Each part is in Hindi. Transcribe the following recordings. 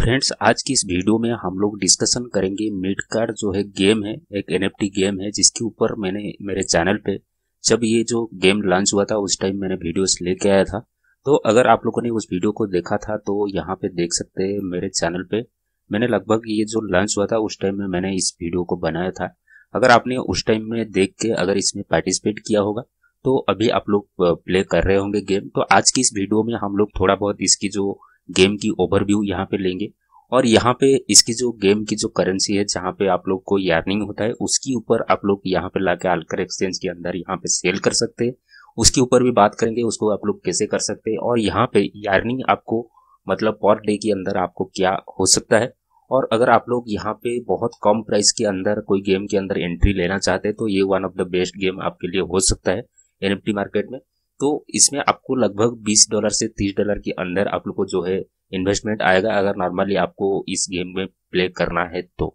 फ्रेंड्स आज की इस वीडियो में हम लोग डिस्कशन करेंगे मिड कार्ड जो है गेम है एक एन गेम है जिसके ऊपर मैंने मेरे चैनल पे जब ये जो गेम लॉन्च हुआ था उस टाइम मैंने वीडियोस लेके आया था तो अगर आप लोगों ने उस वीडियो को देखा था तो यहाँ पे देख सकते हैं मेरे चैनल पे मैंने लगभग ये जो लॉन्च हुआ था उस टाइम में मैंने इस वीडियो को बनाया था अगर आपने उस टाइम में देख के अगर इसमें पार्टिसिपेट किया होगा तो अभी आप लोग प्ले कर रहे होंगे गेम तो आज की इस वीडियो में हम लोग थोड़ा बहुत इसकी जो गेम की ओवरव्यू यहाँ पे लेंगे और यहाँ पे इसकी जो गेम की जो करेंसी है जहाँ पे आप लोग को यर्निंग होता है उसके ऊपर आप लोग यहाँ पे लाके आलकर एक्सचेंज के अंदर यहाँ पे सेल कर सकते हैं उसके ऊपर भी बात करेंगे उसको आप लोग कैसे कर सकते हैं और यहाँ पे यर्निंग आपको मतलब पर डे के अंदर आपको क्या हो सकता है और अगर आप लोग यहाँ पे बहुत कम प्राइस के अंदर कोई गेम के अंदर एंट्री लेना चाहते हैं तो ये one of the best game आपके लिए हो सकता है एन मार्केट में तो इसमें आपको लगभग 20 डॉलर से 30 डॉलर के अंदर आप लोग को जो है इन्वेस्टमेंट आएगा अगर नॉर्मली आपको इस गेम में प्ले करना है तो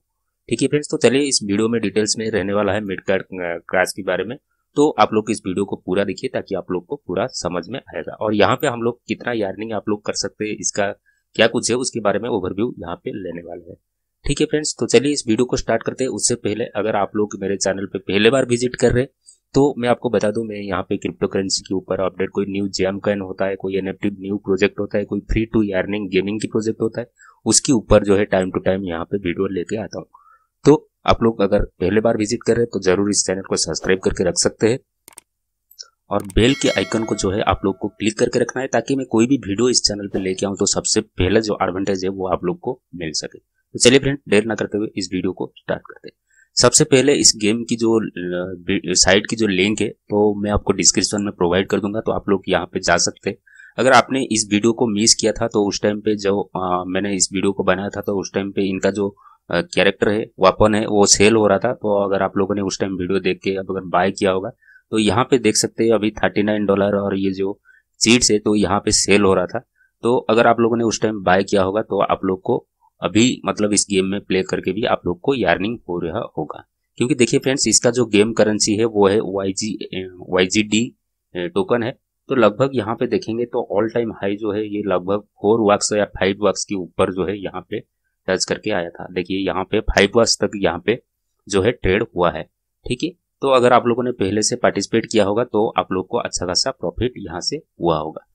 ठीक है फ्रेंड्स तो चलिए इस वीडियो में डिटेल्स में रहने वाला है मिड कार्ड क्रैश के बारे में तो आप लोग इस वीडियो को पूरा देखिए ताकि आप लोग को पूरा समझ में आएगा और यहाँ पे हम लोग कितना यार्निंग आप लोग कर सकते हैं इसका क्या कुछ है उसके बारे में ओवरव्यू यहाँ पे लेने वाले हैं ठीक है फ्रेंड्स तो चलिए इस वीडियो को स्टार्ट करते हैं उससे पहले अगर आप लोग मेरे चैनल पे पहले बार विजिट कर रहे हैं तो मैं आपको बता दूं मैं यहाँ पे क्रिप्टो करेंसी के ऊपर अपडेट कोई न्यू जेम कैन होता है कोई एनएफटी न्यू प्रोजेक्ट होता है कोई फ्री टू अर्निंग गेमिंग की प्रोजेक्ट होता है उसके ऊपर जो है टाइम टू टाइम यहाँ पे वीडियो लेके आता हूँ तो आप लोग अगर पहले बार विजिट कर रहे हैं तो जरूर इस चैनल को सब्सक्राइब करके रख सकते हैं और बेल के आइकन को जो है आप लोग को क्लिक करके रखना है ताकि मैं कोई भी वीडियो इस चैनल पे लेके आऊँ तो सबसे पहले जो एडवांटेज है वो आप लोग को मिल सके तो चलिए फ्रेंड देर ना करते हुए इस वीडियो को स्टार्ट करते हैं सबसे पहले इस गेम की जो साइट की जो लिंक है तो मैं आपको डिस्क्रिप्शन में प्रोवाइड कर दूंगा तो आप लोग यहाँ पे जा सकते हैं अगर आपने इस वीडियो को मिस किया था तो उस टाइम पे जो आ, मैंने इस वीडियो को बनाया था तो उस टाइम पे इनका जो कैरेक्टर है वापन है वो सेल हो रहा था तो अगर आप लोगों ने उस टाइम वीडियो देख के अब अगर बाय किया होगा तो यहाँ पे देख सकते हैं अभी थर्टी नाइन डॉलर और ये जो सीट्स है तो यहाँ पे सेल हो रहा था तो अगर आप लोगों ने उस टाइम बाय किया होगा तो आप लोग को अभी मतलब इस गेम में प्ले करके भी आप लोग को यार्निंग हो रहा होगा क्योंकि देखिए फ्रेंड्स इसका जो गेम करेंसी है वो है Y G Y G D token है तो लगभग यहाँ पे देखेंगे तो ऑल टाइम हाई जो है ये लगभग फोर वर्क्स या फाइव वर्क्स के ऊपर जो है यहाँ पे टच करके आया था देखिए यहाँ पे फाइव वर्क्स तक यहाँ पे जो है ट्रेड हुआ है ठीक है तो अगर आप लोगों ने पहले से पार्टिसिपेट किया होगा तो आप लोग को अच्छा खासा प्रॉफिट यहाँ से हुआ होगा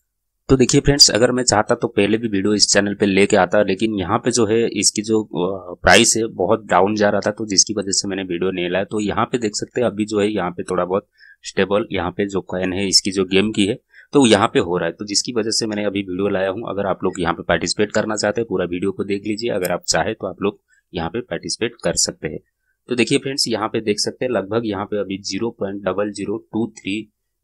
तो देखिए फ्रेंड्स अगर मैं चाहता तो पहले भी वीडियो इस चैनल पे लेके आता लेकिन यहाँ पे जो है इसकी जो प्राइस है बहुत डाउन जा रहा था तो जिसकी वजह से मैंने वीडियो नहीं लाया तो यहाँ पे देख सकते हैं अभी जो है यहाँ पे थोड़ा बहुत स्टेबल यहाँ पे जो कॉइन है इसकी जो गेम की है तो यहाँ पे हो रहा है तो जिसकी वजह से मैंने अभी वीडियो लाया हूँ अगर आप लोग यहाँ पे पार्टिसिपेट करना चाहते हैं पूरा वीडियो को देख लीजिए अगर आप चाहे तो आप लोग यहाँ पे पार्टिसिपेट कर सकते हैं तो देखिए फ्रेंड्स यहाँ पे देख सकते हैं लगभग यहाँ पे अभी zero point double zero two three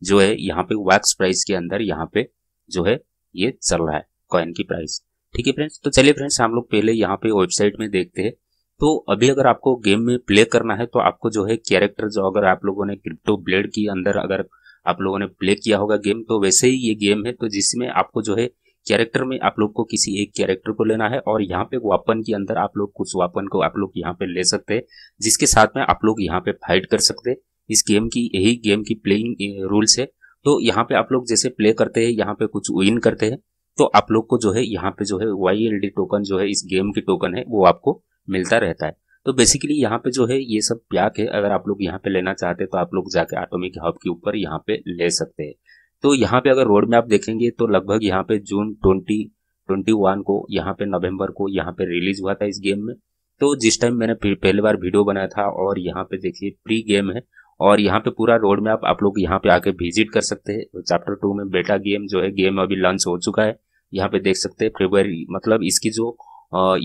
जो है यहाँ पे वैक्स प्राइस के अंदर यहाँ पे जो है ये चल रहा है कॉइन की प्राइस ठीक है फ्रेंड्स तो चलिए फ्रेंड्स हम लोग पहले यहाँ पे वेबसाइट में देखते हैं तो अभी अगर आपको गेम में प्ले करना है तो आपको जो है कैरेक्टर जो अगर आप लोगों ने क्रिप्टो ब्लेड के अंदर अगर आप लोगों ने प्ले किया होगा गेम तो वैसे ही ये गेम है तो जिसमें आपको जो है कैरेक्टर में आप लोग को किसी एक कैरेक्टर को लेना है और यहाँ पे वापन के अंदर आप लोग कुछ वापन को आप लोग यहाँ पे ले सकते हैं जिसके साथ में आप लोग यहाँ पे फाइट कर सकते हैं इस गेम की यही गेम की प्लेइंग रूल्स है तो यहाँ पे आप लोग जैसे प्ले करते हैं यहाँ पे कुछ विन करते हैं तो आप लोग को जो है यहाँ पे जो है वाई टोकन जो है इस गेम की टोकन है वो आपको मिलता रहता है तो बेसिकली यहाँ पे जो है ये सब प्याक है अगर आप लोग यहाँ पे लेना चाहते हैं तो आप लोग जाके ऑटोमिक हब के ऊपर यहाँ पे ले सकते हैं तो यहाँ पे अगर रोड में आप देखेंगे तो लगभग यहाँ पे जून ट्वेंटी ट्वेंटी वन को यहाँ पे नवंबर को यहाँ पे रिलीज हुआ था इस गेम में तो जिस टाइम मैंने पहली बार वीडियो बनाया था और यहाँ पे देखिए प्री गेम है और यहाँ पे पूरा रोड मैप आप लोग यहाँ पे आके विजिट कर सकते हैं चैप्टर टू में बेटा गेम जो है गेम अभी लॉन्च हो चुका है यहाँ पे देख सकते हैं फेब्रवरी मतलब इसकी जो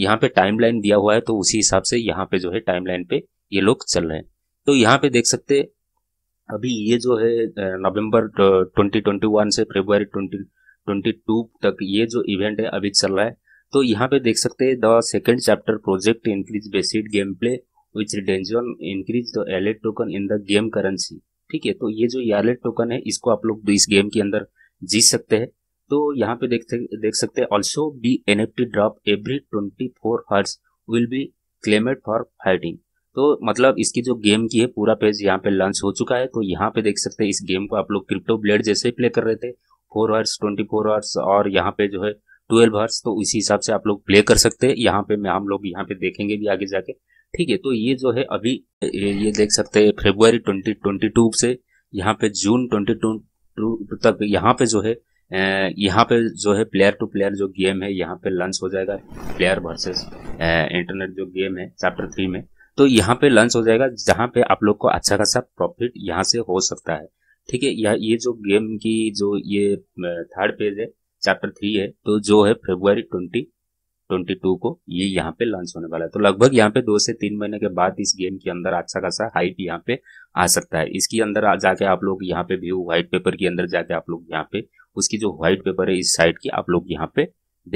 यहाँ पे टाइमलाइन दिया हुआ है तो उसी हिसाब से यहाँ पे जो है टाइमलाइन पे ये लोग चल रहे हैं तो यहाँ पे देख सकते अभी ये जो है नवम्बर ट्वेंटी से ट्वेंटी 2022 तक ये जो इवेंट है अभी चल रहा है तो यहाँ पे देख सकते हैं the second chapter project increase based game play which dungeon increase the elite token in the game currency ठीक है तो ये जो एलेट टोकन है इसको आप लोग इस गेम के अंदर जीत सकते हैं तो यहाँ पे देखते देख सकते हैं also be N F T drop every twenty four hours will be claimed for fighting तो मतलब इसकी जो गेम की है पूरा पेज यहाँ पे लॉन्च हो चुका है तो यहाँ पे देख सकते हैं इस गेम को आप लोग क्रिप्टो ब्लेड जैसे ही प्ले कर रहे थे four hours twenty four hours और यहाँ पे जो है ट्वेल्व हर्स तो इसी हिसाब से आप लोग प्ले कर सकते हैं यहाँ पे मैं हम लोग यहाँ पे देखेंगे भी आगे जाके ठीक है तो ये जो है अभी ये देख सकते हैं फेब्रुआरी 2022 से यहाँ पे जून 2022 तक यहाँ पे जो है यहाँ पे जो है प्लेयर टू प्लेयर जो गेम है यहाँ पे लंच हो जाएगा प्लेयर वर्सेस इंटरनेट जो गेम है चैप्टर थ्री में तो यहाँ पे लंच हो जाएगा जहाँ पे आप लोग को अच्छा खासा प्रॉफिट यहाँ से हो सकता है ठीक है यह ये जो गेम की जो ये थर्ड पेज है चैप्टर थ्री है तो जो है फेब्रुआरी ट्वेंटी ट्वेंटी टू को ये यहाँ पे लॉन्च होने वाला है तो लगभग यहाँ पे दो से तीन महीने के बाद इस गेम के अंदर अच्छा खासा हाइप यहाँ पे आ सकता है इसके अंदर जाके आप लोग यहाँ पे व्यू व्हाइट पेपर के अंदर जाके आप लोग यहाँ पे उसकी जो व्हाइट पेपर है इस साइड की आप लोग यहाँ पे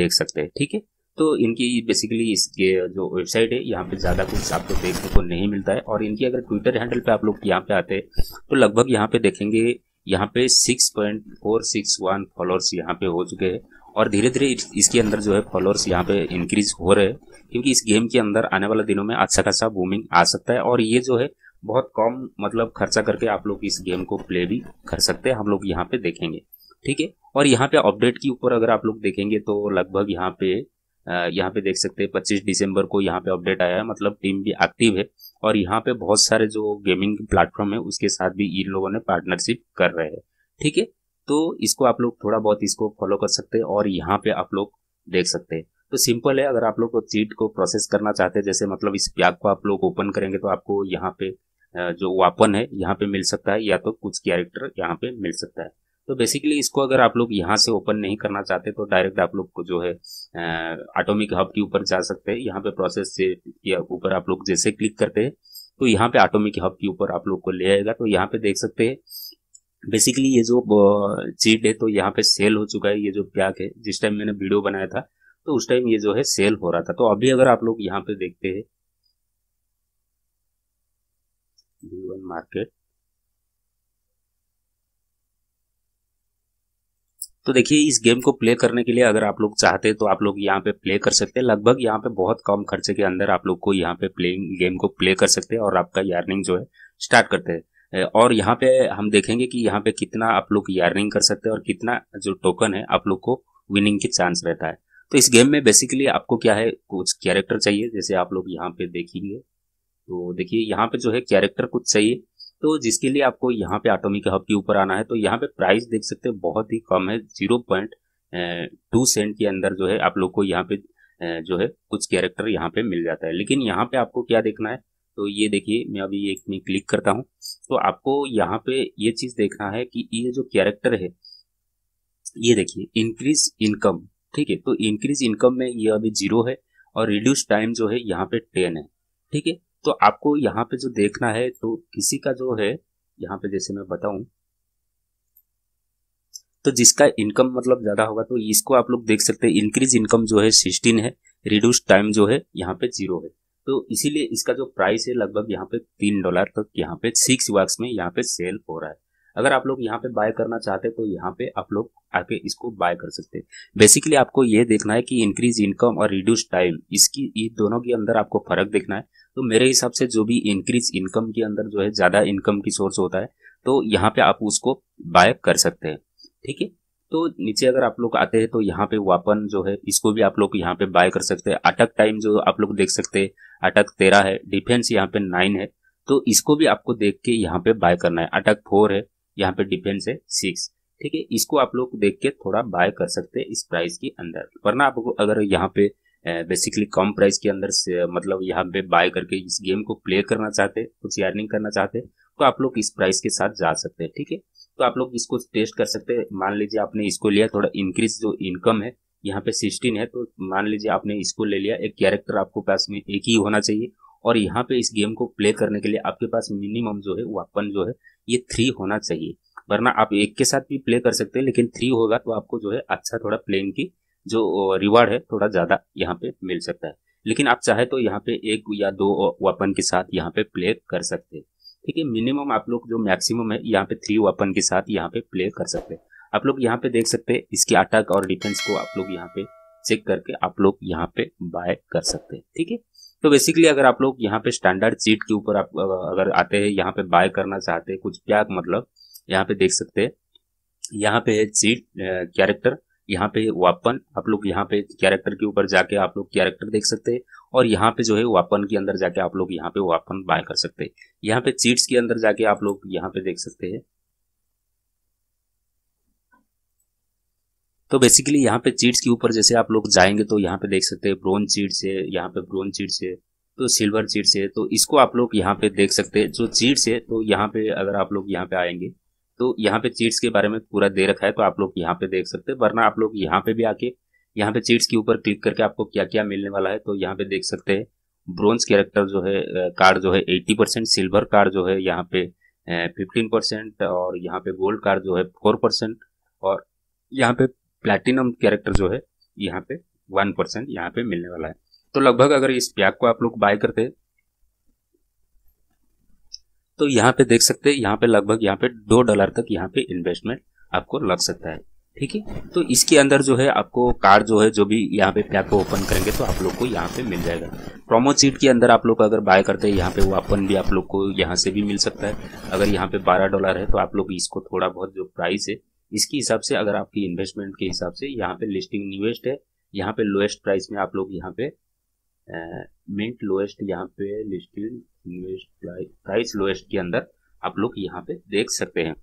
देख सकते हैं ठीक है तो इनकी बेसिकली इसके जो वेबसाइट है यहाँ पे ज़्यादा कुछ आपको तो देखने को नहीं मिलता है और इनकी अगर ट्विटर हैंडल पे आप लोग यहाँ पे आते हैं तो लगभग यहाँ पे देखेंगे यहाँ पे 6.461 फॉलोअर्स यहाँ पे हो चुके हैं और धीरे धीरे इसके अंदर जो है फॉलोअर्स यहाँ पे इंक्रीज हो रहे हैं क्योंकि इस गेम के अंदर आने वाले दिनों में अच्छा खासा बूमिंग आ सकता है और ये जो है बहुत कम मतलब खर्चा करके आप लोग इस गेम को प्ले भी कर सकते हैं हम लोग यहाँ पे देखेंगे ठीक है और यहाँ पे अपडेट के ऊपर अगर आप लोग देखेंगे तो लगभग यहाँ पे यहाँ पे देख सकते हैं पच्चीस दिसंबर को यहाँ पे अपडेट आया है मतलब टीम भी एक्टिव है और यहाँ पे बहुत सारे जो गेमिंग प्लेटफॉर्म है उसके साथ भी इन लोगों ने पार्टनरशिप कर रहे हैं ठीक है तो इसको आप लोग थोड़ा बहुत इसको फॉलो कर सकते हैं और यहाँ पे आप लोग देख सकते हैं तो सिंपल है अगर आप लोग को चीट को प्रोसेस करना चाहते हैं जैसे मतलब इस प्याग को आप लोग ओपन करेंगे तो आपको यहाँ पे जो वापन है यहाँ पे मिल सकता है या तो कुछ कैरेक्टर यहाँ पे मिल सकता है तो बेसिकली इसको अगर आप लोग यहाँ से ओपन नहीं करना चाहते तो डायरेक्ट आप लोग को जो है ऑटोमिक हब के ऊपर जा सकते हैं यहाँ पे प्रोसेस से ऊपर आप लोग जैसे क्लिक करते हैं तो यहाँ पे ऑटोमिक हब के ऊपर आप लोग को ले आएगा तो यहाँ पे देख सकते हैं बेसिकली ये जो चीट है तो यहाँ पे सेल हो चुका है ये जो प्याक है जिस टाइम मैंने वीडियो बनाया था तो उस टाइम ये जो है सेल हो रहा था तो अभी अगर आप लोग यहाँ पे देखते हैं मार्केट तो देखिए इस गेम को प्ले करने के लिए अगर आप लोग चाहते हैं तो आप लोग यहाँ पे प्ले कर सकते हैं लगभग यहाँ पे बहुत कम खर्चे के अंदर आप लोग को यहाँ पे प्लेइंग गेम को प्ले कर सकते हैं और आपका यार्निंग जो है स्टार्ट करते हैं और यहाँ पे हम देखेंगे कि यहाँ पे कितना आप लोग यार्निंग कर सकते हैं और कितना जो टोकन है आप लोग को विनिंग के चांस रहता है तो इस गेम में बेसिकली आपको क्या है कुछ कैरेक्टर चाहिए जैसे आप लोग यहाँ पे देखेंगे तो देखिए यहाँ पे जो है कैरेक्टर कुछ चाहिए तो जिसके लिए आपको यहाँ पे ऑटोमिक हब के ऊपर आना है तो यहाँ पे प्राइस देख सकते हैं बहुत ही कम है जीरो पॉइंट टू सेंट के अंदर जो है आप लोग को यहाँ पे जो है कुछ कैरेक्टर यहाँ पे मिल जाता है लेकिन यहाँ पे आपको क्या देखना है तो ये देखिए मैं अभी एक में क्लिक करता हूँ तो आपको यहाँ पे ये चीज़ देखना है कि ये जो कैरेक्टर है ये देखिए इंक्रीज इनकम ठीक है तो इंक्रीज इनकम में ये अभी जीरो है और रिड्यूस टाइम जो है यहाँ पे टेन है ठीक है तो आपको यहाँ पे जो देखना है तो किसी का जो है यहाँ पे जैसे मैं बताऊं तो जिसका इनकम मतलब ज़्यादा होगा तो इसको आप लोग देख सकते हैं इंक्रीज इनकम जो है सिक्सटीन है रिड्यूस टाइम जो है यहाँ पे जीरो है तो इसीलिए इसका जो प्राइस है लगभग यहाँ पे तीन डॉलर तक यहाँ पे सिक्स वर्क्स में यहाँ पे सेल हो रहा है अगर आप लोग यहाँ पे बाय करना चाहते हैं तो यहाँ पे आप लोग आके इसको बाय कर सकते हैं बेसिकली आपको ये देखना है कि इंक्रीज इनकम और रिड्यूस टाइम इसकी इस दोनों के अंदर आपको फर्क देखना है तो मेरे हिसाब से जो भी इंक्रीज इनकम के अंदर जो है ज़्यादा इनकम की सोर्स होता है तो यहाँ पे आप उसको बाय कर सकते हैं ठीक है तो नीचे अगर आप लोग आते हैं तो यहाँ पे वापन जो है इसको भी आप लोग यहाँ पे बाय कर सकते हैं अटक टाइम जो आप लोग देख सकते हैं अटक तेरह है डिफेंस यहाँ पे नाइन है तो इसको भी आपको देख के यहाँ पे बाय करना है अटक फोर है यहाँ पे डिफेंस है सिक्स ठीक है इसको आप लोग देख के थोड़ा बाय कर सकते हैं इस प्राइस के अंदर वरना आपको अगर यहाँ पे बेसिकली कम प्राइस के अंदर से मतलब यहाँ पे बाय करके इस गेम को प्ले करना चाहते कुछ अर्निंग करना चाहते तो आप लोग इस प्राइस के साथ जा सकते हैं ठीक है तो आप लोग इसको टेस्ट कर सकते हैं मान लीजिए आपने इसको लिया थोड़ा इंक्रीज जो इनकम है यहाँ पे सिक्सटीन है तो मान लीजिए आपने इसको ले लिया एक कैरेक्टर आपको पास में एक ही होना चाहिए और यहाँ पे इस गेम को प्ले करने के लिए आपके पास मिनिमम जो है वापन जो है ये थ्री होना चाहिए वरना आप एक के साथ भी प्ले कर सकते हैं लेकिन थ्री होगा तो आपको जो है अच्छा थोड़ा प्लेइंग की जो रिवार्ड है थोड़ा ज़्यादा यहाँ पे मिल सकता है लेकिन आप चाहे तो यहाँ पे एक या दो वापन के साथ यहाँ पे प्ले कर सकते हैं ठीक है मिनिमम आप लोग जो मैक्सिमम है यहाँ पे थ्री वेपन के साथ यहाँ पे प्ले कर सकते हैं आप लोग यहाँ पे देख सकते हैं इसके अटैक और डिफेंस को आप लोग यहाँ पे चेक करके आप लोग यहाँ पे बाय कर सकते हैं ठीक है तो बेसिकली अगर आप लोग यहाँ पे स्टैंडर्ड चीट के ऊपर आप अगर आते हैं यहाँ पे बाय करना चाहते हैं कुछ क्या मतलब यहाँ पे देख सकते हैं यहाँ पे है चीट कैरेक्टर यहाँ पे वापन आप लोग यहाँ पे कैरेक्टर के ऊपर जाके आप लोग कैरेक्टर देख सकते हैं और यहाँ पे जो है वापन के अंदर जाके आप लोग यहाँ पे वापन बाय कर सकते हैं यहाँ पे चीट्स के अंदर जाके आप लोग यहाँ पे देख सकते हैं तो बेसिकली यहाँ पे चीट्स के ऊपर जैसे आप लोग जाएंगे तो यहाँ पे देख सकते हैं ब्रोन चीट्स है यहाँ पे ब्रोन चीट्स है तो सिल्वर चीट्स है तो इसको आप लोग यहाँ पे देख सकते हैं जो चीट्स है तो यहाँ पे अगर आप लोग यहाँ पे आएंगे तो यहाँ पे चीट्स के बारे में पूरा दे रखा है तो आप लोग यहाँ पे देख सकते हैं वरना आप लोग यहाँ पे भी आके यहाँ पे चीट्स के ऊपर क्लिक करके आपको क्या क्या मिलने वाला है तो यहाँ पे देख सकते हैं ब्रॉन्ज कैरेक्टर जो है कार्ड जो है एट्टी परसेंट सिल्वर कार्ड जो है यहाँ पे फिफ्टीन परसेंट और यहाँ पे गोल्ड कार्ड जो है फोर परसेंट और यहाँ पे प्लेटिनम कैरेक्टर जो है यहाँ पे वन परसेंट यहाँ पे मिलने वाला है तो लगभग अगर इस पैक को आप लोग बाय करते तो यहाँ पे देख सकते हैं यहाँ पे लगभग यहाँ पे दो डॉलर तक यहाँ पे इन्वेस्टमेंट आपको लग सकता है ठीक है तो इसके अंदर जो है आपको कार्ड जो है जो भी यहाँ पे पैक को ओपन करेंगे तो आप लोग को यहाँ पे मिल जाएगा प्रोमो सीट के अंदर आप लोग अगर बाय करते हैं यहाँ पे ओपन भी आप लोग को यहाँ से भी मिल सकता है अगर यहाँ पे बारह डॉलर है तो आप लोग इसको थोड़ा बहुत जो प्राइस है इसके हिसाब से अगर आपकी इन्वेस्टमेंट के हिसाब से यहाँ पे लिस्टिंग न्यूएस्ट है यहाँ पे लोएस्ट प्राइस में आप लोग यहाँ पे मिंट लोएस्ट यहाँ पे लिस्टिंग न्यूएस्ट प्राइस लोएस्ट के अंदर आप लोग यहाँ पे देख सकते हैं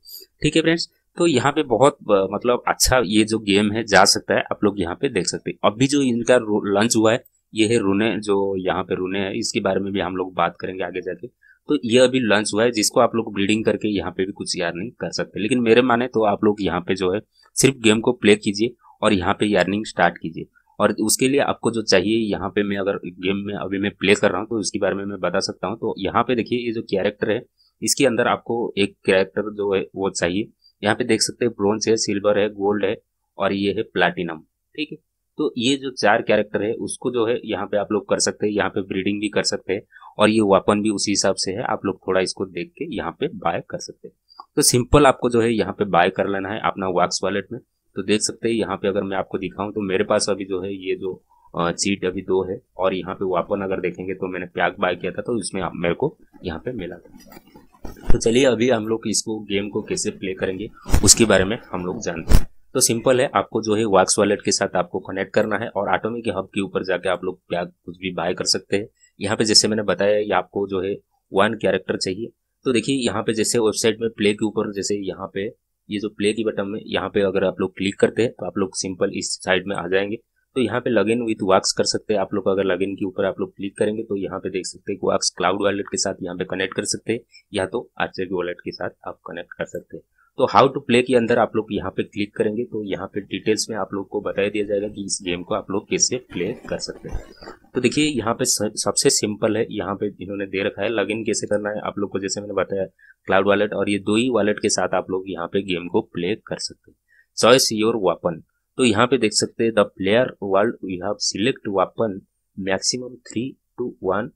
ठीक है फ्रेंड्स तो यहाँ पे बहुत मतलब अच्छा ये जो गेम है जा सकता है आप लोग यहाँ पे देख सकते हैं अभी जो इनका लंच हुआ है ये है रूने जो यहाँ पे रूने है इसके बारे में भी हम लोग बात करेंगे आगे जाके तो ये अभी लंच हुआ है जिसको आप लोग ब्रीडिंग करके यहाँ पे भी कुछ यार नहीं कर सकते लेकिन मेरे माने तो आप लोग यहाँ पे जो है सिर्फ गेम को प्ले कीजिए और यहाँ पे यार्निंग स्टार्ट कीजिए और उसके लिए आपको जो चाहिए यहाँ पे मैं अगर गेम में अभी मैं प्ले कर रहा हूँ तो इसके बारे में मैं बता सकता हूँ तो यहाँ पे देखिए ये जो कैरेक्टर है इसके अंदर आपको एक कैरेक्टर जो है वो चाहिए यहाँ पे देख सकते हैं ब्रॉन्ज है सिल्वर है गोल्ड है और ये है प्लैटिनम ठीक है तो ये जो चार कैरेक्टर है उसको जो है यहाँ पे आप लोग कर सकते हैं यहाँ पे ब्रीडिंग भी कर सकते हैं और ये वापन भी उसी हिसाब से है आप लोग थोड़ा इसको देख के यहाँ पे बाय कर सकते हैं तो सिंपल आपको जो है यहाँ पे बाय कर लेना है अपना वैक्स वॉलेट में तो देख सकते हैं यहाँ पे अगर मैं आपको दिखाऊं तो मेरे पास अभी जो है ये जो चीट अभी दो है और यहाँ पे वापन अगर देखेंगे तो मैंने प्याग बाय किया था तो इसमें मेरे को यहाँ पे मिला था तो चलिए अभी हम लोग इसको गेम को कैसे प्ले करेंगे उसके बारे में हम लोग जानते हैं तो सिंपल है आपको जो है वाक्स वॉलेट के साथ आपको कनेक्ट करना है और ऑटोमेटिक हब के ऊपर जाके आप लोग क्या कुछ भी बाय कर सकते हैं यहाँ पे जैसे मैंने बताया ये आपको जो है वन कैरेक्टर चाहिए तो देखिए यहाँ पे जैसे वेबसाइट में प्ले के ऊपर जैसे यहाँ पे ये जो प्ले की बटन में यहाँ पे अगर आप लोग क्लिक करते हैं तो आप लोग सिंपल इस साइड में आ जाएंगे तो यहाँ पे लग इन विथ वाक्स कर सकते हैं आप लोग अगर लग इन के ऊपर आप लोग क्लिक करेंगे तो यहाँ पे देख सकते हैं वाक्स क्लाउड वॉलेट के साथ यहाँ पे कनेक्ट कर सकते हैं या तो आर्चर वॉलेट के साथ आप कनेक्ट कर सकते हैं तो हाउ टू प्ले के अंदर आप लोग यहाँ पे क्लिक करेंगे तो यहाँ पे डिटेल्स में आप लोग को बताया दिया जाएगा कि इस गेम को आप लोग कैसे प्ले कर सकते हैं तो देखिए यहाँ पे सबसे सिंपल है यहाँ पे इन्होंने दे रखा है लॉग इन कैसे करना है आप लोग को जैसे मैंने बताया क्लाउड वॉलेट और ये दो ही वॉलेट के साथ आप लोग यहाँ पे गेम को प्ले कर सकते हैं चॉइस योर वापन तो यहाँ पे देख सकते हैं the player world we have select weapon maximum three two one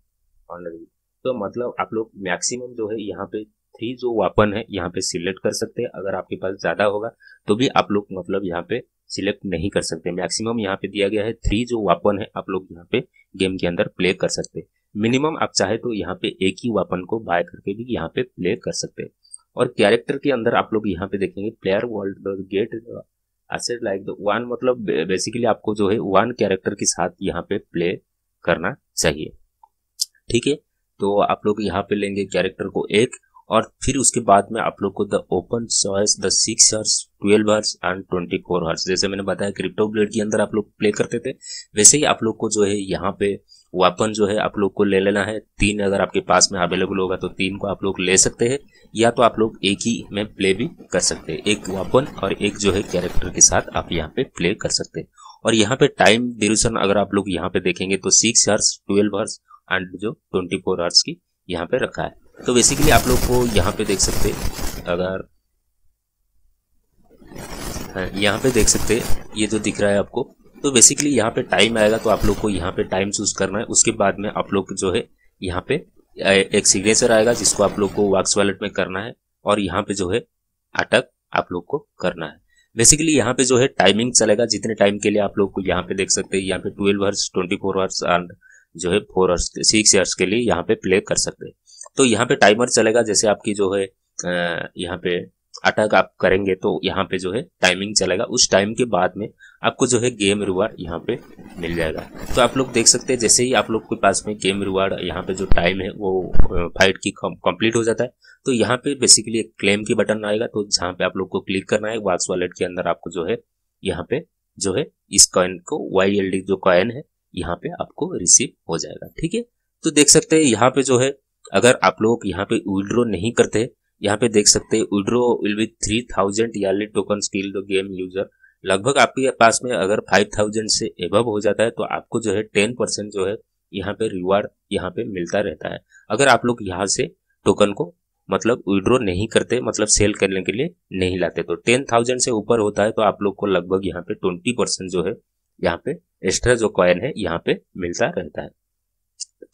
only तो मतलब आप लोग मैक्सिमम जो है यहाँ पे थ्री जो वापन है यहाँ पे सिलेक्ट कर सकते हैं अगर आपके पास ज़्यादा होगा तो भी आप लोग मतलब यहाँ पे सिलेक्ट नहीं कर सकते मैक्सिमम यहाँ पे दिया गया है थ्री जो वापन है आप लोग यहाँ पे गेम के अंदर प्ले कर सकते हैं मिनिमम आप चाहे तो यहाँ पे एक ही वापन को बाय करके भी यहाँ पे प्ले कर सकते हैं और कैरेक्टर के अंदर आप लोग यहाँ पे देखेंगे player world get asset like the one मतलब बेसिकली आपको जो है वन कैरेक्टर के साथ यहाँ पे प्ले करना चाहिए ठीक है तो आप लोग यहाँ पे लेंगे कैरेक्टर को एक और फिर उसके बाद में आप लोग को the open choice the six hours twelve hours and twenty four hours जैसे मैंने बताया क्रिप्टो ब्लेड के अंदर आप लोग प्ले करते थे वैसे ही आप लोग को जो है यहाँ पे वेपन जो है आप लोग को ले लेना है तीन अगर आपके पास में अवेलेबल होगा तो तीन को आप लोग ले सकते हैं या तो आप लोग एक ही में प्ले भी कर सकते हैं एक वेपन और एक जो है कैरेक्टर के साथ आप यहाँ पे प्ले कर सकते हैं और यहाँ पे टाइम ड्यूरेशन अगर आप लोग यहाँ पे देखेंगे तो six hours twelve hours and जो ट्वेंटी फोर आवर्स की यहाँ पे रखा है तो बेसिकली आप लोग को यहाँ पे देख सकते अगर हाँ, यहाँ पे देख सकते ये जो दिख रहा है आपको तो बेसिकली यहाँ पे टाइम आएगा तो आप लोग को यहाँ पे टाइम चूज करना है उसके बाद में आप लोग जो है यहाँ पे एक सिग्नेचर आएगा जिसको आप लोग को वाक्स वॉलेट में करना है और यहाँ पे जो है अटक आप लोग को करना है बेसिकली यहाँ पे जो है टाइमिंग चलेगा जितने टाइम के लिए आप लोग को यहाँ पे देख सकते हैं यहाँ पे twelve hours twenty four hours and जो है फोर अवर्स सिक्स अवर्स के लिए यहाँ पे प्ले कर सकते हैं तो यहाँ पे टाइमर चलेगा जैसे आपकी जो है यहाँ पे अटक आप करेंगे तो यहाँ पे जो है टाइमिंग चलेगा उस टाइम के बाद में आपको जो है गेम रिवार्ड यहाँ पे मिल जाएगा तो आप लोग देख सकते हैं जैसे ही आप लोग के पास में गेम रिवार्ड यहाँ पे जो टाइम है वो फाइट की कंप्लीट हो जाता है तो यहाँ पे बेसिकली एक क्लेम की बटन आएगा तो जहाँ पे आप लोग को क्लिक करना है वाक्स वॉलेट के अंदर आपको जो है यहाँ पे जो है इस कॉइन को वाई जो कॉइन है यहाँ पे आपको रिसीव हो जाएगा ठीक है तो देख सकते हैं यहाँ पे जो है अगर आप लोग यहाँ पे विड्रो नहीं करते यहाँ पे देख सकते हैं withdraw will be three thousand या टोकन स्किल गेम यूजर लगभग आपके पास में अगर फाइव थाउजेंड से एबव हो जाता है तो आपको जो है टेन परसेंट जो है यहाँ पे रिवार्ड यहाँ पे मिलता रहता है अगर आप लोग यहाँ से टोकन को मतलब विड्रॉ नहीं करते मतलब सेल करने के लिए नहीं लाते तो टेन थाउजेंड से ऊपर होता है तो आप लोग को लगभग यहाँ पे ट्वेंटी परसेंट जो है यहाँ पे एक्स्ट्रा जो कॉइन है यहाँ पे मिलता रहता है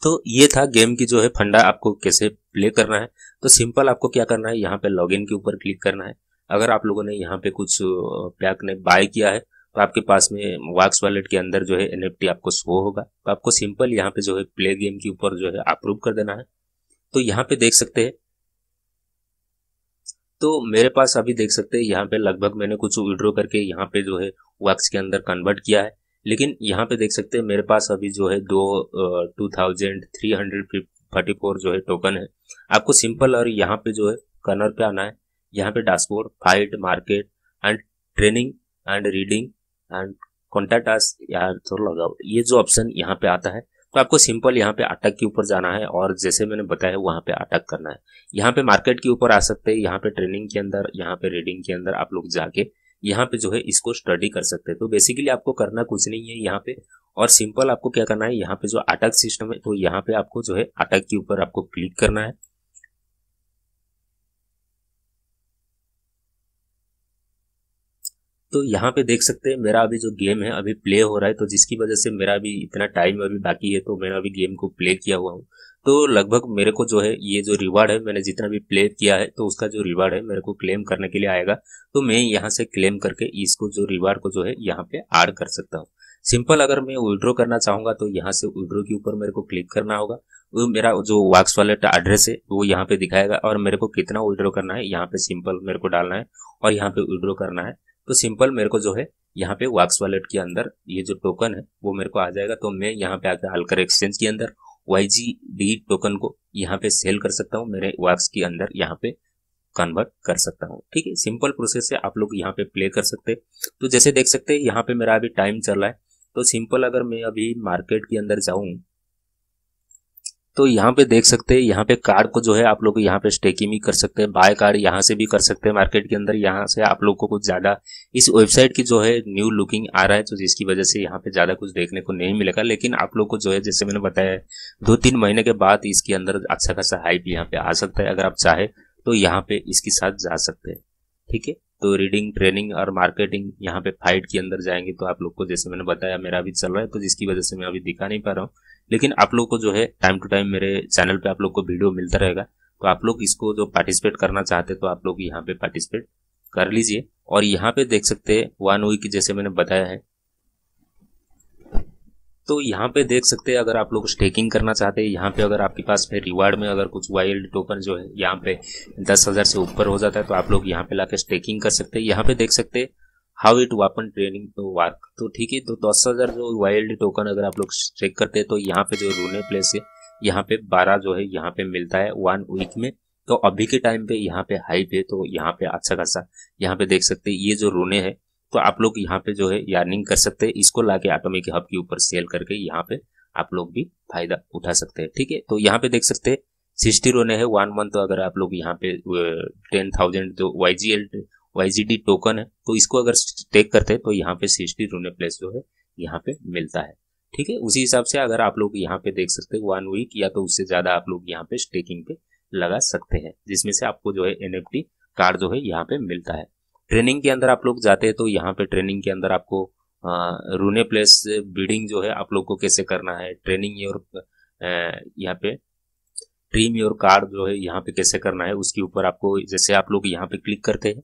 तो ये था गेम की जो है फंडा आपको कैसे प्ले करना है तो सिंपल आपको क्या करना है यहाँ पे लॉग के ऊपर क्लिक करना है अगर आप लोगों ने यहाँ पे कुछ पैक ने बाय किया है तो आपके पास में वाक्स वॉलेट के अंदर जो है एन आपको शो होगा तो आपको सिंपल यहाँ पे जो है प्ले गेम के ऊपर जो है अप्रूव कर देना है तो यहाँ पे देख सकते हैं तो मेरे पास अभी देख सकते हैं यहाँ पे लगभग मैंने कुछ विड्रो करके यहाँ पे जो है वैक्स के अंदर कन्वर्ट किया है लेकिन यहाँ पे देख सकते हैं मेरे पास अभी जो है दो two thousand three hundred thirty four जो है टोकन है आपको सिंपल और यहाँ पे जो है कर्नर पे आना है यहाँ पे dashboard fight market and training and reading and contact us यार थोड़ा तो लगाओ ये जो ऑप्शन यहाँ पे आता है तो आपको सिंपल यहाँ पे अटक के ऊपर जाना है और जैसे मैंने बताया वहाँ पे अटक करना है यहाँ पे मार्केट के ऊपर आ सकते हैं यहाँ पे ट्रेनिंग के अंदर यहाँ पे रीडिंग के अंदर आप लोग जाके यहाँ पे जो है इसको स्टडी कर सकते हैं तो बेसिकली आपको करना कुछ नहीं है यहाँ पे और सिंपल आपको क्या करना है यहाँ पे जो अटक सिस्टम है तो यहाँ पे आपको जो है अटक के ऊपर आपको क्लिक करना है तो यहाँ पे देख सकते हैं मेरा अभी जो गेम है अभी प्ले हो रहा है तो जिसकी वजह से मेरा अभी इतना टाइम अभी बाकी है तो मैंने अभी गेम को प्ले किया हुआ हूँ तो लगभग मेरे को जो है ये जो रिवार्ड है मैंने जितना भी प्ले किया है तो उसका जो रिवार्ड है मेरे को क्लेम करने के लिए आएगा तो मैं यहाँ से क्लेम करके इसको जो रिवार्ड को जो है यहाँ पे ऐड कर सकता हूँ सिंपल अगर मैं विड्रो करना चाहूंगा तो यहाँ से विड्रो के ऊपर मेरे को क्लिक करना होगा वो मेरा जो वाक्स वॉलेट एड्रेस है वो यहाँ पे दिखाएगा और मेरे को कितना विड्रो करना है यहाँ पे सिंपल मेरे को डालना है और यहाँ पे विड्रो करना है तो सिंपल मेरे को जो है यहाँ पे वाक्स वॉलेट के अंदर ये जो टोकन है वो मेरे को आ जाएगा तो मैं यहाँ पे आकर हल्कर एक्सचेंज के अंदर वाई जी डी टोकन को यहाँ पे सेल कर सकता हूँ मेरे वाक्स के अंदर यहाँ पे कन्वर्ट कर सकता हूँ ठीक है सिंपल प्रोसेस से आप लोग यहाँ पे प्ले कर सकते तो जैसे देख सकते हैं यहाँ पे मेरा अभी टाइम चल रहा है तो सिंपल अगर मैं अभी मार्केट के अंदर जाऊँ तो यहाँ पे देख सकते हैं यहाँ पे कार्ड को जो है आप लोग यहाँ पे स्टेकिंग भी कर सकते हैं बाय कार्ड यहाँ से भी कर सकते हैं मार्केट के अंदर यहाँ से आप लोग को कुछ ज़्यादा इस वेबसाइट की जो है न्यू लुकिंग आ रहा है तो जिसकी वजह से यहाँ पे ज़्यादा कुछ देखने को नहीं मिलेगा लेकिन आप लोग को जो है जैसे मैंने बताया दो तीन महीने के बाद इसके अंदर अच्छा खासा हाइप यहाँ पे आ सकता है अगर आप चाहे तो यहाँ पे इसके साथ जा सकते हैं ठीक है तो रीडिंग ट्रेनिंग और मार्केटिंग यहाँ पे फाइट के अंदर जाएंगे तो आप लोग को जैसे मैंने बताया मेरा अभी चल रहा है तो जिसकी वजह से मैं अभी दिखा नहीं पा रहा हूँ लेकिन आप लोग को जो है टाइम टू टाइम मेरे चैनल पे आप लोग को वीडियो मिलता रहेगा तो आप लोग इसको जो पार्टिसिपेट करना चाहते तो आप लोग यहाँ पे पार्टिसिपेट कर लीजिए और यहाँ पे देख सकते हैं वन वीक जैसे मैंने बताया है तो यहाँ पे देख सकते हैं अगर आप लोग स्टेकिंग करना चाहते हैं यहाँ पे अगर आपके पास फिर रिवार्ड में अगर कुछ वाइल्ड टोकन जो है यहाँ पे दस हज़ार से ऊपर हो जाता है तो आप लोग यहाँ पे लाके स्टेकिंग कर सकते हैं यहाँ पे देख सकते हैं how it weapon training to work तो ठीक है तो दस हज़ार जो वाइल्ड टोकन अगर आप लोग चेक करते हैं तो यहाँ पे जो रूने प्लेस है यहाँ पे बारह जो है यहाँ पे मिलता है वन वीक में तो अभी के टाइम पे यहाँ पे हाइप है तो यहाँ पे अच्छा खासा यहाँ पे देख सकते ये जो रूने है तो आप लोग यहाँ पे जो है यार्निंग कर सकते हैं इसको लाके ऑटोमिक हब के ऊपर सेल करके यहाँ पे आप लोग भी फायदा उठा सकते हैं ठीक है तो यहाँ पे देख सकते हैं सिक्सटी रोने है वन मंथ तो अगर आप लोग यहाँ पे टेन थाउजेंड जो Y G L Y token है तो इसको अगर टेक करते हैं तो यहाँ पे सिक्सटी रूने प्लेस जो है यहाँ पे मिलता है ठीक है उसी हिसाब से अगर आप लोग यहाँ पे देख सकते हैं वन वीक या तो उससे ज़्यादा आप लोग यहाँ पे स्टेकिंग पे लगा सकते हैं जिसमें से आपको जो है एन कार्ड जो है यहाँ पे मिलता है ट्रेनिंग के अंदर आप लोग जाते हैं तो यहाँ पे ट्रेनिंग के अंदर आपको रूने प्लेस बीडिंग जो है आप लोग को कैसे करना है ट्रेनिंग योर यहाँ पे ट्रीम योर कार्ड जो है यहाँ पे कैसे करना है उसके ऊपर आपको जैसे आप लोग यहाँ पे क्लिक करते हैं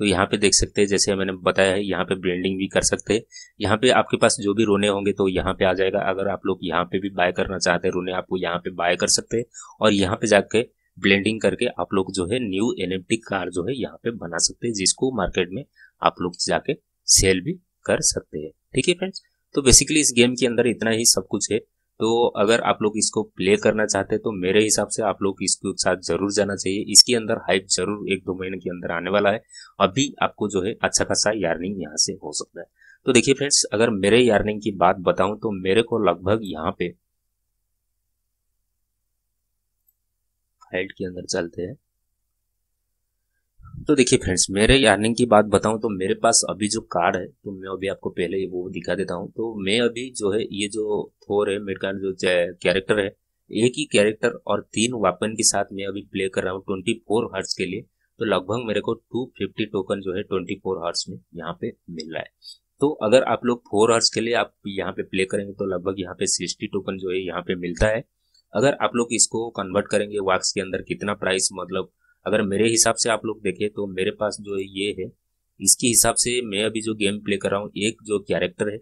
तो यहाँ पे देख सकते हैं जैसे मैंने बताया है यहाँ पे ब्लेंडिंग भी कर सकते हैं यहाँ पे आपके पास जो भी रोने होंगे तो यहाँ पे आ जाएगा अगर आप लोग यहाँ पे भी बाय करना चाहते हैं रोने आपको यहाँ पे बाय कर सकते हैं और यहाँ पे जाके ब्लेंडिंग करके आप लोग जो है न्यू एन कार जो है यहाँ पे बना सकते हैं जिसको मार्केट में आप लोग जाके सेल भी कर सकते हैं ठीक है फ्रेंड्स तो बेसिकली इस गेम के अंदर इतना ही सब कुछ है तो अगर आप लोग इसको प्ले करना चाहते हैं तो मेरे हिसाब से आप लोग इसके साथ जरूर जाना चाहिए इसके अंदर हाइप जरूर एक दो महीने के अंदर आने वाला है अभी आपको जो है अच्छा खासा यार्निंग यहाँ से हो सकता है तो देखिए फ्रेंड्स अगर मेरे यार्निंग की बात बताऊं तो मेरे को लगभग यहाँ पे हाइट के अंदर चलते हैं तो देखिए फ्रेंड्स मेरे अर्निंग की बात बताऊं तो मेरे पास अभी जो कार्ड है तो मैं अभी आपको पहले वो दिखा देता हूं तो मैं अभी जो है ये जो थोर है मेरे का जो कैरेक्टर है एक ही कैरेक्टर और तीन वापन के साथ मैं अभी प्ले कर रहा हूँ ट्वेंटी फोर हर्ट्स के लिए तो लगभग मेरे को टू फिफ्टी टोकन जो है ट्वेंटी फोर हर्ट्स में यहाँ पे मिल रहा है तो अगर आप लोग फोर हर्ट्स के लिए आप यहाँ पे प्ले करेंगे तो लगभग यहाँ पे सिक्सटी टोकन जो है यहाँ पे मिलता है अगर आप लोग इसको कन्वर्ट करेंगे वाक्स के अंदर कितना प्राइस मतलब अगर मेरे हिसाब से आप लोग देखें तो मेरे पास जो ये है इसके हिसाब से मैं अभी जो गेम प्ले कर रहा हूँ एक जो कैरेक्टर है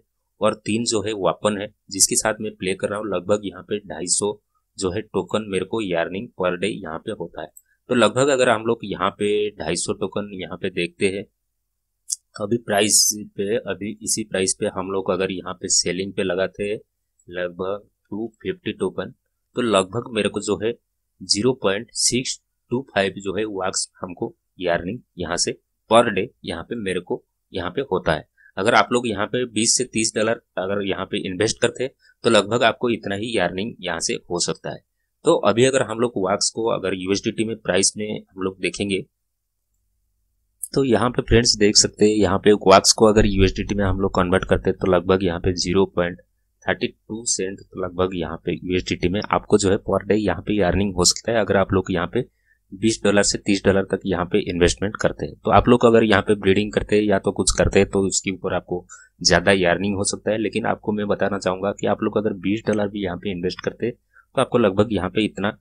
और तीन जो है वापन है जिसके साथ मैं प्ले कर रहा हूँ लगभग यहाँ पे ढाई सौ जो है टोकन मेरे को यार्निंग पर डे यहाँ पे होता है तो लगभग अगर हम लोग यहाँ पे ढाई सौ टोकन यहाँ पे देखते हैं तो अभी प्राइस पे अभी इसी प्राइस पे हम लोग अगर यहाँ पे सेलिंग पे लगाते हैं लगभग टू फिफ्टी टोकन तो लगभग मेरे को जो है zero point six two five जो है वाक्स हमको यारनिंग यहाँ से पर डे यहाँ पे मेरे को यहाँ पे होता है अगर आप लोग यहाँ पे 20 से 30 डॉलर अगर यहाँ पे इन्वेस्ट करते तो लगभग आपको इतना ही यारनिंग यहाँ से हो सकता है तो अभी अगर हम लोग वाक्स को अगर यूएसडीटी में प्राइस में हम लोग देखेंगे तो यहाँ पे फ्रेंड्स देख सकते हैं यहाँ पे वाक्स को अगर यूएसडी में हम लोग कन्वर्ट करते तो लगभग यहाँ पे zero point thirty two cent तो लगभग यहाँ पे यूएसडी में आपको जो है पर डे यहाँ पे अर्निंग हो सकता है अगर आप लोग यहाँ पे बीस डॉलर से तीस डॉलर तक यहाँ पे इन्वेस्टमेंट करते हैं तो आप लोग अगर यहाँ पे ब्रीडिंग करते हैं या तो कुछ करते हैं तो उसके ऊपर आपको ज़्यादा यार्निंग हो सकता है लेकिन आपको मैं बताना चाहूंगा कि आप लोग अगर बीस डॉलर भी यहाँ पे इन्वेस्ट करते तो आपको लगभग यहाँ पे इतना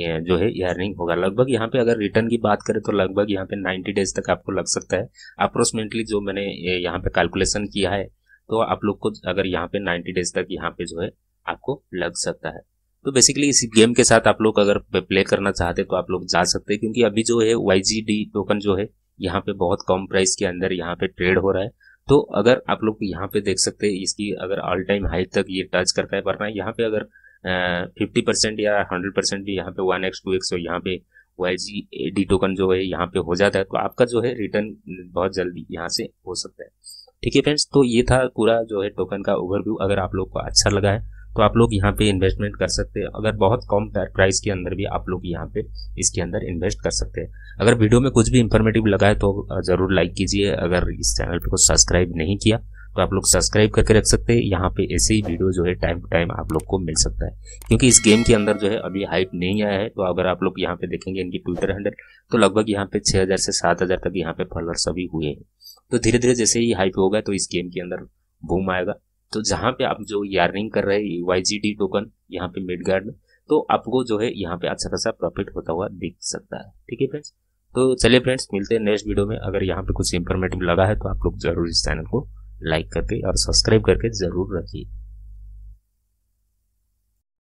ये जो है यार्निंग होगा लगभग यहाँ पे अगर रिटर्न की बात करें तो लगभग यहाँ पे 90 डेज तक आपको लग सकता है अप्रोक्सीमेटली जो मैंने यहाँ पे कैलकुलेशन किया है तो आप लोग को अगर यहाँ पे 90 डेज तक यहाँ पे जो है आपको लग सकता है तो बेसिकली इस गेम के साथ आप लोग अगर प्ले करना चाहते तो आप लोग जा सकते हैं क्योंकि अभी जो है वाई जी डी टोकन जो है यहाँ पे बहुत कम प्राइस के अंदर यहाँ पे ट्रेड हो रहा है तो अगर आप लोग यहाँ पे देख सकते हैं इसकी अगर ऑल टाइम हाई तक ये टच करता है वरना यहाँ पे अगर फिफ्टी परसेंट या हंड्रेड परसेंट भी यहाँ पे वन एक्स टू एक्स यहाँ पे वाई जी डी टोकन जो है यहाँ पे हो जाता है तो आपका जो है रिटर्न बहुत जल्दी यहाँ से हो सकता है ठीक है फ्रेंड्स तो ये था पूरा जो है टोकन का ओवरव्यू अगर आप लोग को अच्छा लगा है तो आप लोग यहाँ पे इन्वेस्टमेंट कर सकते हैं अगर बहुत कम प्राइस के अंदर भी आप लोग यहाँ पे इसके अंदर इन्वेस्ट कर सकते हैं अगर वीडियो में कुछ भी इंफॉर्मेटिव लगा है तो ज़रूर लाइक कीजिए अगर इस चैनल पर कुछ सब्सक्राइब नहीं किया तो आप लोग सब्सक्राइब करके रख सकते हैं यहाँ पे ऐसे ही वीडियो जो है टाइम टू टाइम आप लोग को मिल सकता है क्योंकि इस गेम के अंदर जो है अभी हाइप नहीं आया है तो अगर आप लोग यहाँ पे देखेंगे इनकी ट्विटर हैंडल तो लगभग यहाँ पे 6000 से सात तक यहाँ पे फॉलोअर्स अभी हुए हैं तो धीरे धीरे जैसे ही हाइप होगा तो इस गेम के अंदर बूम आएगा तो जहाँ पे आप जो यार्निंग कर रहे हैं वाई टोकन यहाँ पे मिड गार्ड तो आपको जो है यहाँ पे अच्छा खासा प्रॉफिट होता हुआ दिख सकता है ठीक है फ्रेंड्स तो चलिए फ्रेंड्स मिलते हैं नेक्स्ट वीडियो में अगर यहाँ पे कुछ इंफॉर्मेटिव लगा है तो आप लोग जरूर इस चैनल को लाइक करके और सब्सक्राइब करके जरूर रखिए